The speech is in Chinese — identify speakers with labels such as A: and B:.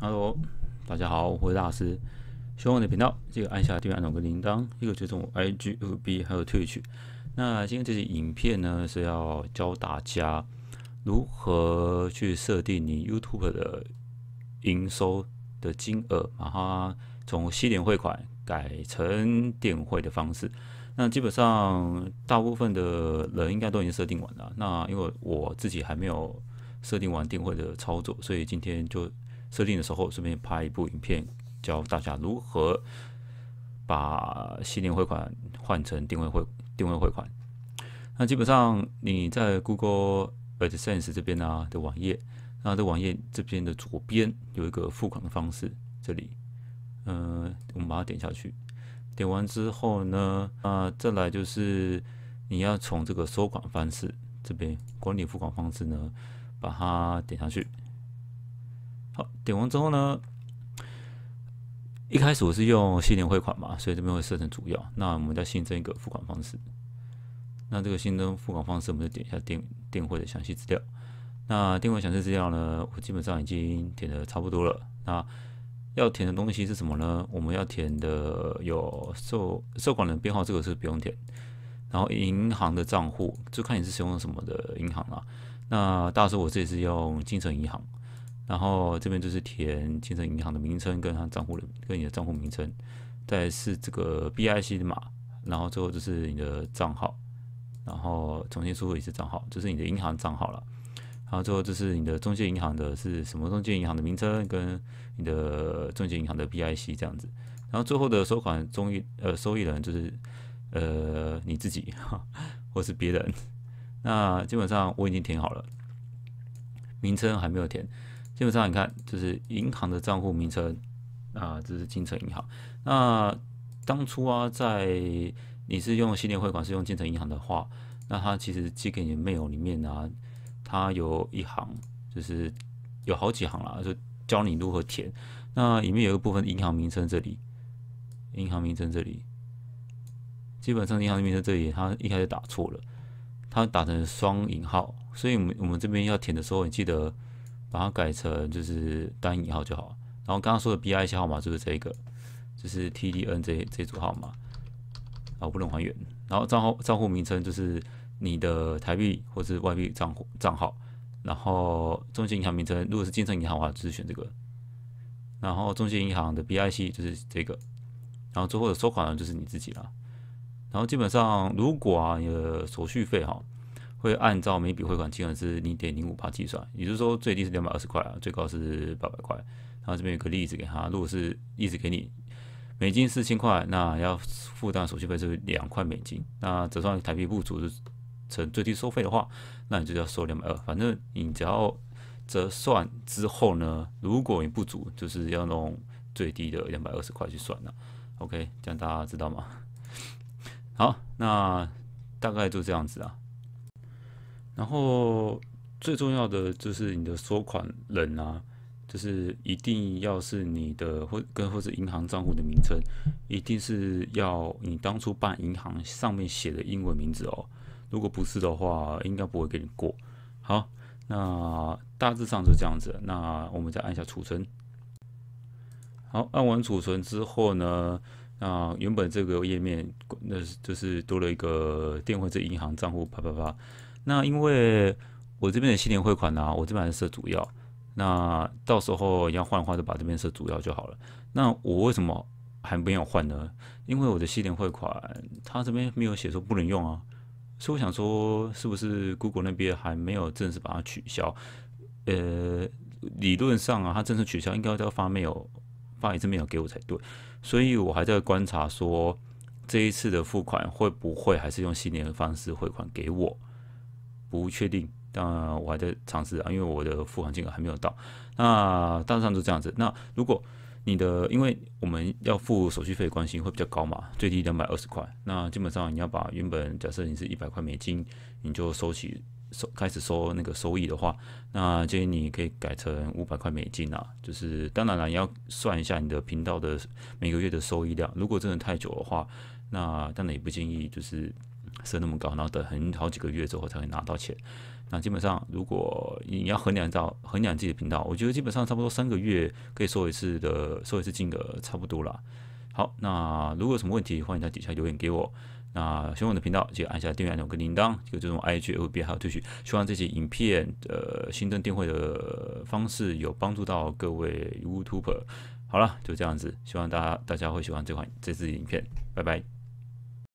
A: 哈喽，大家好，我是大师，希望的频道。记得按下订阅按钮跟铃铛，一个追踪我 IGFB，还有 c 去。那今天这支影片呢，是要教大家如何去设定你 YouTube 的营收的金额，把它从西点汇款改成电汇的方式。那基本上大部分的人应该都已经设定完了。那因为我自己还没有设定完电汇的操作，所以今天就。设定的时候，顺便拍一部影片，教大家如何把系列汇款换成定位汇定位汇款。那基本上你在 Google AdSense 这边啊的网页，那这网页这边的左边有一个付款的方式，这里，嗯，我们把它点下去。点完之后呢，啊，再来就是你要从这个收款方式这边管理付款方式呢，把它点下去。点完之后呢，一开始我是用西联汇款嘛，所以这边会设成主要。那我们再新增一个付款方式。那这个新增付款方式，我们就点一下电电汇的详细资料。那电汇详细资料呢，我基本上已经填的差不多了。那要填的东西是什么呢？我们要填的有受受款人编号，这个是不用填。然后银行的账户，就看你是使用什么的银行了。那大师，我这里是用金城银行。然后这边就是填建设银行的名称，跟他账户的跟你的账户名称，再是这个 BIC 的码，然后最后就是你的账号，然后重新输入一次账号，就是你的银行账号了。然后最后就是你的中介银行的是什么中介银行的名称跟你的中介银行的 BIC 这样子。然后最后的收款中意呃收益人就是呃你自己或是别人。那基本上我已经填好了，名称还没有填。基本上，你看，就是银行的账户名称啊，这是金城银行。那当初啊，在你是用新年汇款，是用金城银行的话，那它其实寄给你 mail 里面啊，它有一行，就是有好几行啦，就教你如何填。那里面有个部分，银行名称这里，银行名称这里，基本上银行名称这里，它一开始打错了，它打成双引号，所以我们我们这边要填的时候，你记得。把它改成就是单引号就好。然后刚刚说的 BIC 号码就是这个，就是 TDN 这这组号码啊不能还原。然后账号账户名称就是你的台币或是外币账户账号。然后中信银行名称如果是建设银行的话，就是选这个。然后中信银行的 BIC 就是这个。然后最后的收款人就是你自己了。然后基本上如果啊，你的手续费哈。会按照每笔汇款金额是零点零五八计算，也就是说最低是两百二十块啊，最高是八百块。然后这边有个例子给他，如果是一直给你美金四千块，那要负担手续费是两块美金。那折算台币不足，成最低收费的话，那你就要收两百。反正你只要折算之后呢，如果你不足，就是要用最低的两百二十块去算的。OK，这样大家知道吗？好，那大概就这样子啊。然后最重要的就是你的收款人啊，就是一定要是你的或跟或者银行账户的名称，一定是要你当初办银行上面写的英文名字哦。如果不是的话，应该不会给你过。好，那大致上是这样子。那我们再按一下储存。好，按完储存之后呢，那原本这个页面，那就是多了一个电话这银行账户，啪啪啪。那因为我这边的西联汇款呢，我这边还是设主要，那到时候要换的话，就把这边设主要就好了。那我为什么还没有换呢？因为我的西联汇款，他这边没有写说不能用啊，所以我想说，是不是 Google 那边还没有正式把它取消？呃，理论上啊，他正式取消应该要发没有发一次没有给我才对，所以我还在观察说，这一次的付款会不会还是用西联的方式汇款给我？不确定，但我还在尝试啊，因为我的付款金额还没有到。那大致上就这样子。那如果你的，因为我们要付手续费的关系会比较高嘛，最低两百二十块。那基本上你要把原本假设你是一百块美金，你就收起收开始收那个收益的话，那建议你可以改成五百块美金啊。就是当然了，你要算一下你的频道的每个月的收益量。如果真的太久的话，那当然也不建议就是。设那么高，然后等很好几个月之后才会拿到钱。那基本上，如果你要衡量到衡量自己的频道，我觉得基本上差不多三个月可以收一次的，收一次金额差不多了。好，那如果有什么问题，欢迎在底下留言给我。那喜欢我的频道，记得按下订阅按钮跟铃铛，就这种 I G O B 还有推许。希望这些影片的新增订会的方式有帮助到各位 YouTuber。好了，就这样子，希望大家大家会喜欢这款这支影片。拜拜。